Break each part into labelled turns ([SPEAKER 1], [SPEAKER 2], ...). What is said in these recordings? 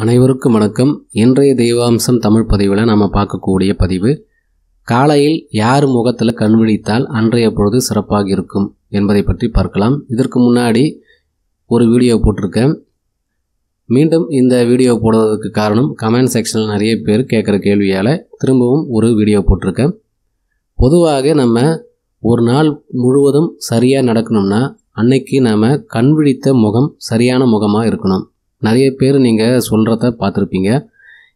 [SPEAKER 1] அனைவருக்கும் வணக்கம் இன்றைய தெய்வாம்சம் தமிழ் பதிவில் நாம் பார்க்கக்கூடிய பதிவு காலையில் யார் முகத்தில் கண்விழித்தால் அன்றைய பொழுது சிறப்பாக இருக்கும் என்பதை பற்றி பார்க்கலாம் இதற்கு முன்னாடி ஒரு வீடியோ போட்டிருக்கேன் மீண்டும் இந்த வீடியோ போடுவதற்கு காரணம் கமெண்ட் செக்ஷனில் நிறைய பேர் கேட்குற கேள்வியால் திரும்பவும் ஒரு வீடியோ போட்டிருக்கேன் பொதுவாக நம்ம ஒரு நாள் முழுவதும் சரியாக நடக்கணும்னா அன்னைக்கு நாம் கண்விழித்த முகம் சரியான முகமாக இருக்கணும் நிறைய பேர் நீங்கள் சொல்கிறத பார்த்துருப்பீங்க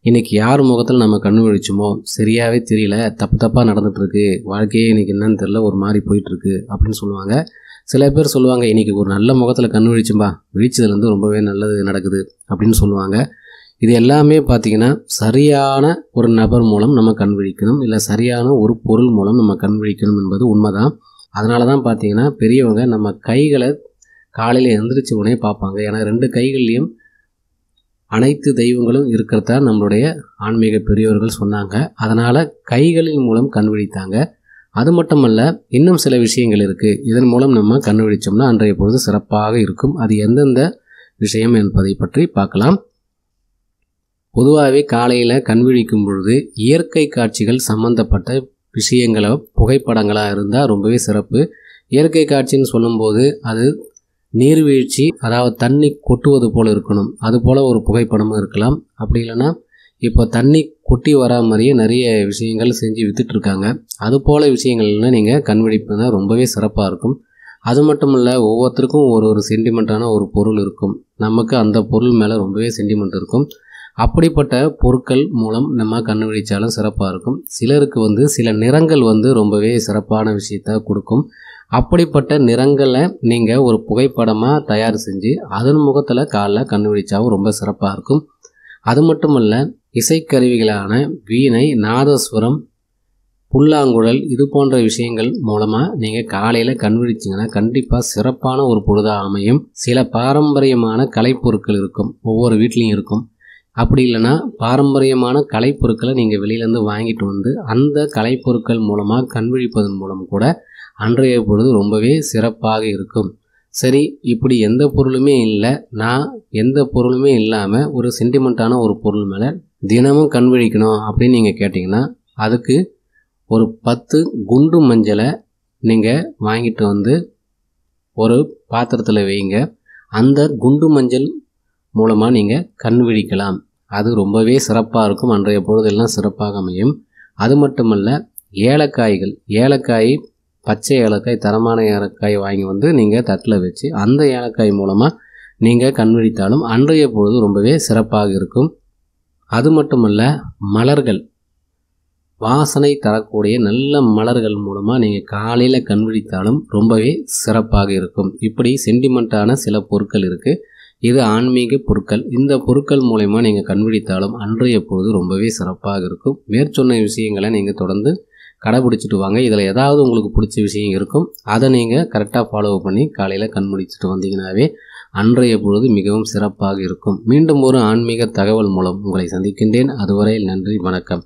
[SPEAKER 1] இன்றைக்கி யார் முகத்தில் நம்ம கண்ணு விழிச்சோமோ சரியாகவே தெரியல தப்பு தப்பாக நடந்துகிட்ருக்கு வாழ்க்கையே இன்றைக்கி என்னன்னு தெரில ஒரு மாதிரி போயிட்டுருக்கு அப்படின்னு சொல்லுவாங்க சில பேர் சொல்லுவாங்க இன்றைக்கி ஒரு நல்ல முகத்தில் கண்ணு விழிச்சும்பா விழிச்சதுலேருந்து ரொம்பவே நல்லது நடக்குது அப்படின்னு சொல்லுவாங்க இது எல்லாமே பார்த்திங்கன்னா சரியான ஒரு நபர் மூலம் நம்ம கண் விழிக்கணும் இல்லை சரியான ஒரு பொருள் மூலம் நம்ம கண் விழிக்கணும் என்பது உண்மைதான் அதனால தான் பார்த்திங்கன்னா பெரியவங்க நம்ம கைகளை காலையில் எந்திரிச்ச உடனே பார்ப்பாங்க ஏன்னா ரெண்டு கைகள்லேயும் அனைத்து தெய்வங்களும் இருக்கிறதா நம்மளுடைய ஆன்மீக பெரியவர்கள் சொன்னாங்க அதனால் கைகளின் மூலம் கண்டுபிடித்தாங்க அது மட்டுமல்ல இன்னும் சில விஷயங்கள் இருக்குது இதன் மூலம் நம்ம விழித்தோம்னா அன்றைய பொழுது சிறப்பாக இருக்கும் அது எந்தெந்த விஷயம் என்பதை பற்றி பார்க்கலாம் பொதுவாகவே காலையில் கண்விழிக்கும் பொழுது இயற்கை காட்சிகள் சம்மந்தப்பட்ட விஷயங்களை புகைப்படங்களாக இருந்தால் ரொம்பவே சிறப்பு இயற்கை காட்சின்னு சொல்லும்போது அது நீர்வீழ்ச்சி அதாவது தண்ணி கொட்டுவது போல் இருக்கணும் அது போல் ஒரு புகைப்படமும் இருக்கலாம் அப்படி இல்லைன்னா இப்போ தண்ணி கொட்டி வரா மாதிரியே நிறைய விஷயங்கள் செஞ்சு விற்றுட்ருக்காங்க அது போல் விஷயங்கள்லாம் நீங்கள் தான் ரொம்பவே சிறப்பாக இருக்கும் அது மட்டும் இல்லை ஒவ்வொருத்தருக்கும் ஒரு ஒரு சென்டிமெண்ட்டான ஒரு பொருள் இருக்கும் நமக்கு அந்த பொருள் மேலே ரொம்பவே சென்டிமெண்ட் இருக்கும் அப்படிப்பட்ட பொருட்கள் மூலம் நம்ம கண்டுபிடிச்சாலும் சிறப்பாக இருக்கும் சிலருக்கு வந்து சில நிறங்கள் வந்து ரொம்பவே சிறப்பான விஷயத்த கொடுக்கும் அப்படிப்பட்ட நிறங்களை நீங்கள் ஒரு புகைப்படமாக தயார் செஞ்சு அதன் முகத்தில் காலைல கண்டுபிடிச்சாவும் ரொம்ப சிறப்பாக இருக்கும் அது மட்டுமல்ல இசைக்கருவிகளான வீணை நாதஸ்வரம் புல்லாங்குழல் இது போன்ற விஷயங்கள் மூலமாக நீங்கள் காலையில் கண்டுபிடிச்சிங்கன்னா கண்டிப்பாக சிறப்பான ஒரு பொழுதாக அமையும் சில பாரம்பரியமான கலைப்பொருட்கள் இருக்கும் ஒவ்வொரு வீட்லேயும் இருக்கும் அப்படி இல்லைன்னா பாரம்பரியமான கலைப்பொருட்களை நீங்கள் வெளியிலேருந்து வாங்கிட்டு வந்து அந்த கலைப்பொருட்கள் மூலமாக கண்விழிப்பதன் மூலம் கூட அன்றைய பொழுது ரொம்பவே சிறப்பாக இருக்கும் சரி இப்படி எந்த பொருளுமே இல்லை நான் எந்த பொருளுமே இல்லாமல் ஒரு சென்டிமெண்ட்டான ஒரு பொருள் மேலே தினமும் கண்விழிக்கணும் அப்படின்னு நீங்கள் கேட்டிங்கன்னா அதுக்கு ஒரு பத்து குண்டு மஞ்சளை நீங்கள் வாங்கிட்டு வந்து ஒரு பாத்திரத்தில் வைங்க அந்த குண்டு மஞ்சள் மூலமாக நீங்கள் கண் விழிக்கலாம் அது ரொம்பவே சிறப்பாக இருக்கும் அன்றைய பொழுதெல்லாம் சிறப்பாக அமையும் அது மட்டுமல்ல ஏலக்காய்கள் ஏலக்காய் பச்சை ஏலக்காய் தரமான ஏலக்காய் வாங்கி வந்து நீங்கள் தட்டில் வச்சு அந்த ஏலக்காய் மூலமாக நீங்கள் கண்விழித்தாலும் அன்றைய பொழுது ரொம்பவே சிறப்பாக இருக்கும் அது மட்டுமல்ல மலர்கள் வாசனை தரக்கூடிய நல்ல மலர்கள் மூலமாக நீங்கள் காலையில் கண்விழித்தாலும் ரொம்பவே சிறப்பாக இருக்கும் இப்படி சென்டிமெண்ட்டான சில பொருட்கள் இருக்குது இது ஆன்மீக பொருட்கள் இந்த பொருட்கள் மூலயமா நீங்கள் கண்டுபிடித்தாலும் அன்றைய பொழுது ரொம்பவே சிறப்பாக இருக்கும் மேற்சொன்ன விஷயங்களை நீங்கள் தொடர்ந்து கடைபிடிச்சிட்டு வாங்க இதில் ஏதாவது உங்களுக்கு பிடிச்ச விஷயம் இருக்கும் அதை நீங்கள் கரெக்டாக ஃபாலோ பண்ணி காலையில் கண் வந்தீங்கனாவே அன்றைய பொழுது மிகவும் சிறப்பாக இருக்கும் மீண்டும் ஒரு ஆன்மீக தகவல் மூலம் உங்களை சந்திக்கின்றேன் அதுவரை நன்றி வணக்கம்